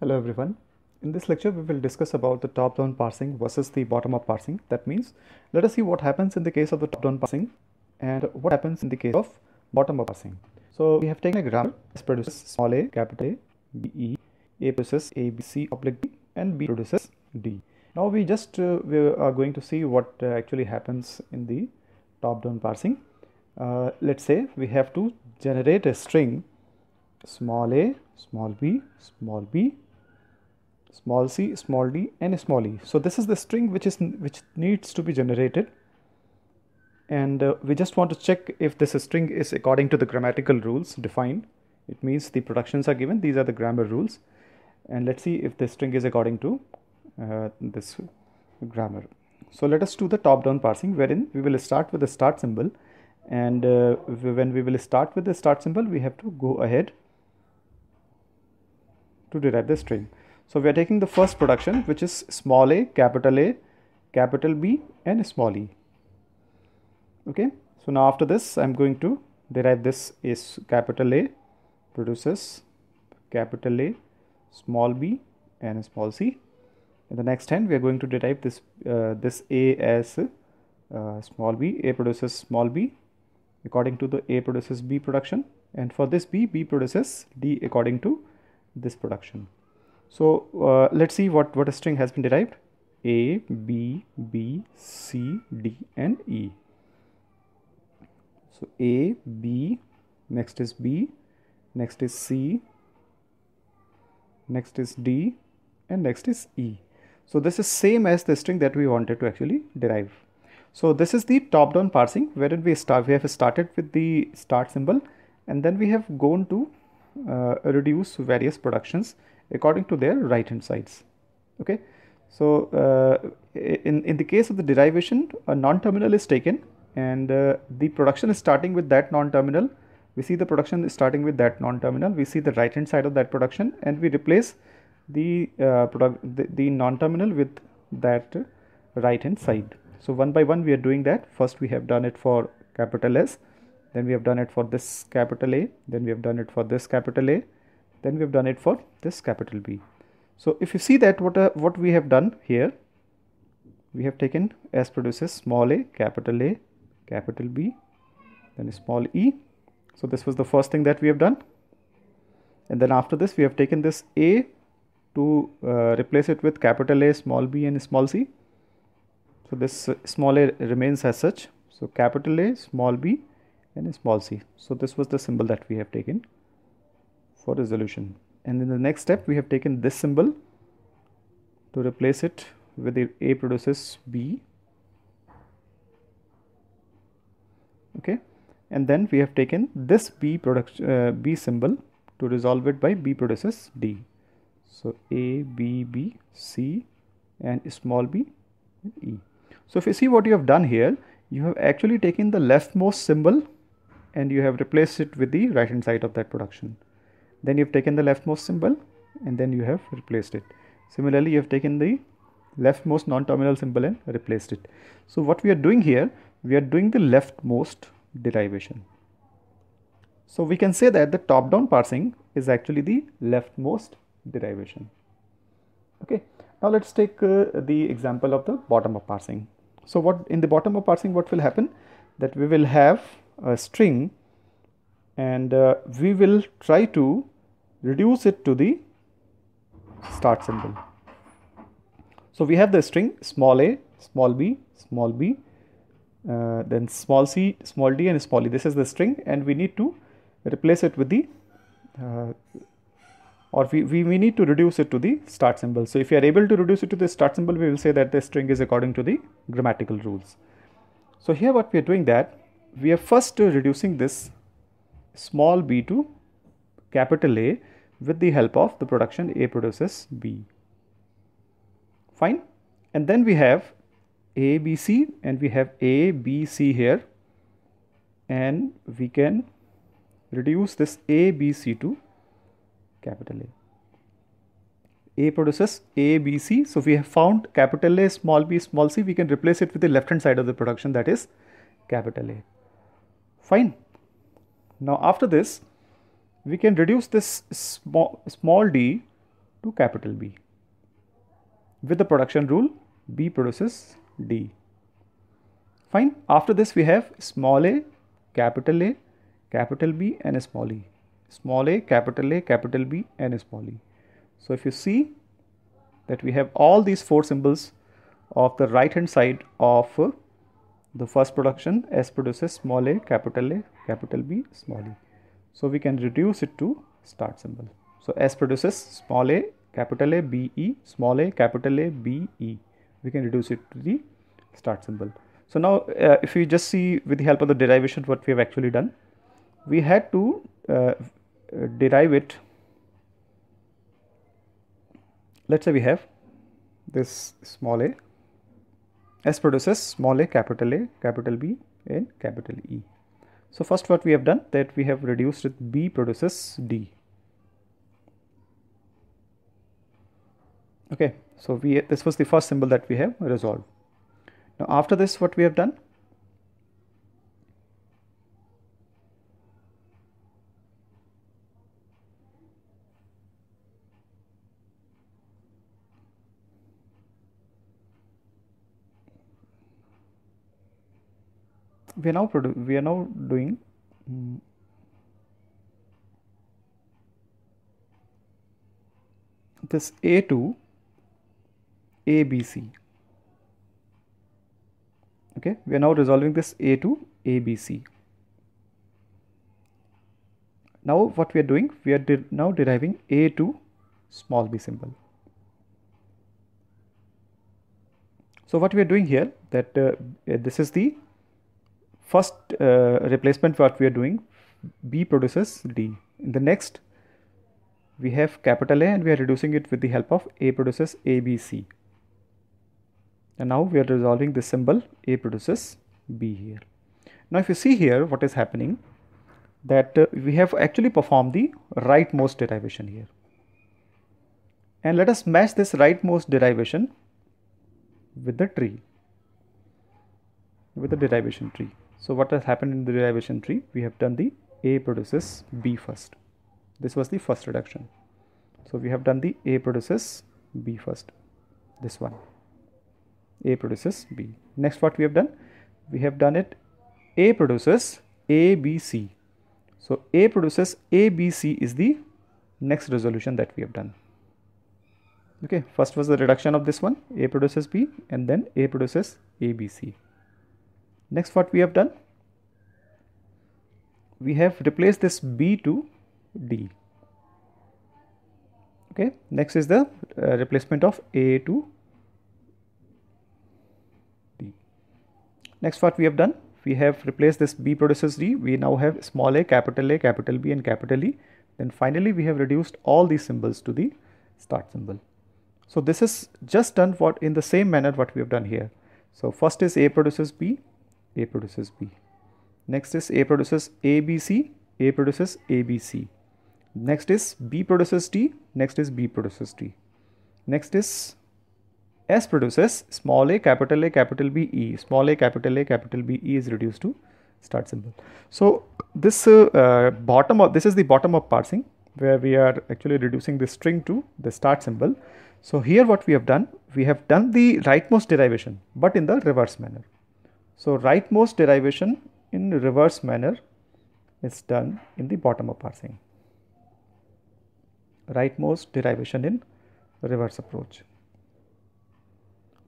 Hello everyone. In this lecture, we will discuss about the top-down parsing versus the bottom-up parsing. That means, let us see what happens in the case of the top-down parsing and what happens in the case of bottom-up parsing. So we have taken a grammar that produces small a, capital A, B, E, A produces A, B, C, oblique B, and B produces D. Now we just uh, we are going to see what uh, actually happens in the top-down parsing. Uh, let's say we have to generate a string small a, small b, small b, small c, small d and small e. So this is the string which is which needs to be generated and uh, we just want to check if this string is according to the grammatical rules defined. It means the productions are given, these are the grammar rules and let's see if this string is according to uh, this grammar. So let us do the top down parsing wherein we will start with the start symbol and uh, when we will start with the start symbol we have to go ahead to derive the string. So we are taking the first production which is small a, capital A, capital B and small e. Okay. So now after this I'm going to derive this is capital A produces capital A, small b and small c. In the next hand we are going to derive this uh, this A as uh, small b, A produces small b according to the A produces B production and for this B, B produces D according to this production. So uh, let's see what, what a string has been derived. A, B, B, C, D and E. So A, B, next is B, next is C, next is D and next is E. So this is same as the string that we wanted to actually derive. So this is the top down parsing Where did we start we have started with the start symbol and then we have gone to uh, reduce various productions according to their right hand sides okay so uh, in, in the case of the derivation a non-terminal is taken and uh, the production is starting with that non-terminal we see the production is starting with that non-terminal we see the right hand side of that production and we replace the uh, product the, the non-terminal with that right hand side so one by one we are doing that first we have done it for capital S then we have done it for this capital A then we have done it for this capital A then we have done it for this capital B. So if you see that what, uh, what we have done here, we have taken S produces small a, capital A, capital B, then small e. So this was the first thing that we have done. And then after this, we have taken this A to uh, replace it with capital A, small b and small c. So this uh, small a remains as such. So capital A, small b and small c. So this was the symbol that we have taken for resolution and in the next step we have taken this symbol to replace it with the A produces B okay and then we have taken this B product uh, B symbol to resolve it by B produces D so A B B C and small B E. so if you see what you have done here you have actually taken the leftmost symbol and you have replaced it with the right hand side of that production then you've taken the leftmost symbol and then you have replaced it similarly you have taken the leftmost non-terminal symbol and replaced it so what we are doing here we are doing the leftmost derivation so we can say that the top down parsing is actually the leftmost derivation okay now let's take uh, the example of the bottom up parsing so what in the bottom up parsing what will happen that we will have a string and uh, we will try to reduce it to the start symbol. So we have the string small a, small b, small b, uh, then small c, small d and small e. This is the string and we need to replace it with the uh, or we, we, we need to reduce it to the start symbol. So if you are able to reduce it to the start symbol, we will say that the string is according to the grammatical rules. So here what we are doing that we are first reducing this small b to capital A with the help of the production A produces B. Fine. And then we have A, B, C and we have A, B, C here and we can reduce this A, B, C to capital A. A produces A, B, C. So we have found capital A, small b, small c. We can replace it with the left hand side of the production that is capital A. Fine. Now after this, we can reduce this small, small d to capital B. With the production rule, B produces D. Fine. After this, we have small a, capital A, capital B and small e. Small a, capital A, capital B and small e. So if you see that we have all these four symbols of the right hand side of the first production S produces small a, capital A, capital B, small e. So we can reduce it to start symbol. So S produces small a, capital A, B, E, small a, capital A, B, E. We can reduce it to the start symbol. So now uh, if we just see with the help of the derivation what we have actually done, we had to uh, derive it. Let's say we have this small a S produces small a, capital A, capital B and capital E. So first what we have done that we have reduced with B produces D. Okay, so we this was the first symbol that we have resolved. Now after this what we have done we are now produ- we are now doing um, this a two a ABC okay we are now resolving this a two a ABC now what we are doing we are de now deriving a two small b symbol so what we are doing here that uh, this is the first uh, replacement what we are doing b produces d in the next we have capital a and we are reducing it with the help of a produces abc and now we are resolving this symbol a produces b here now if you see here what is happening that uh, we have actually performed the rightmost derivation here and let us match this rightmost derivation with the tree with the derivation tree so what has happened in the derivation tree? We have done the A produces B first. This was the first reduction. So we have done the A produces B first. This one. A produces B. Next what we have done? We have done it A produces A, B, C. So A produces A, B, C is the next resolution that we have done. Okay, first was the reduction of this one, A produces B and then A produces A, B, C. Next what we have done? We have replaced this B to D. Okay. Next is the uh, replacement of A to D. Next what we have done? We have replaced this B produces D. We now have small a, capital A, capital B and capital E. Then finally we have reduced all these symbols to the start symbol. So this is just done what in the same manner what we have done here. So first is A produces B, a produces B. Next is A produces ABC, A produces ABC. Next is B produces T. next is B produces T. Next is S produces small a, capital A, capital B, E. Small a, capital A, capital B, E is reduced to start symbol. So this uh, uh, bottom of this is the bottom of parsing where we are actually reducing the string to the start symbol. So here what we have done, we have done the rightmost derivation but in the reverse manner. So rightmost derivation in reverse manner is done in the bottom up parsing. Rightmost derivation in reverse approach.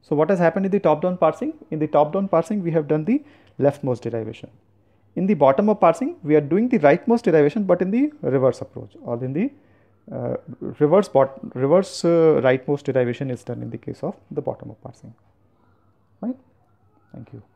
So what has happened in the top down parsing? In the top down parsing we have done the leftmost derivation. In the bottom up parsing we are doing the rightmost derivation but in the reverse approach or in the uh, reverse bot reverse uh, rightmost derivation is done in the case of the bottom up parsing. Right? Thank you.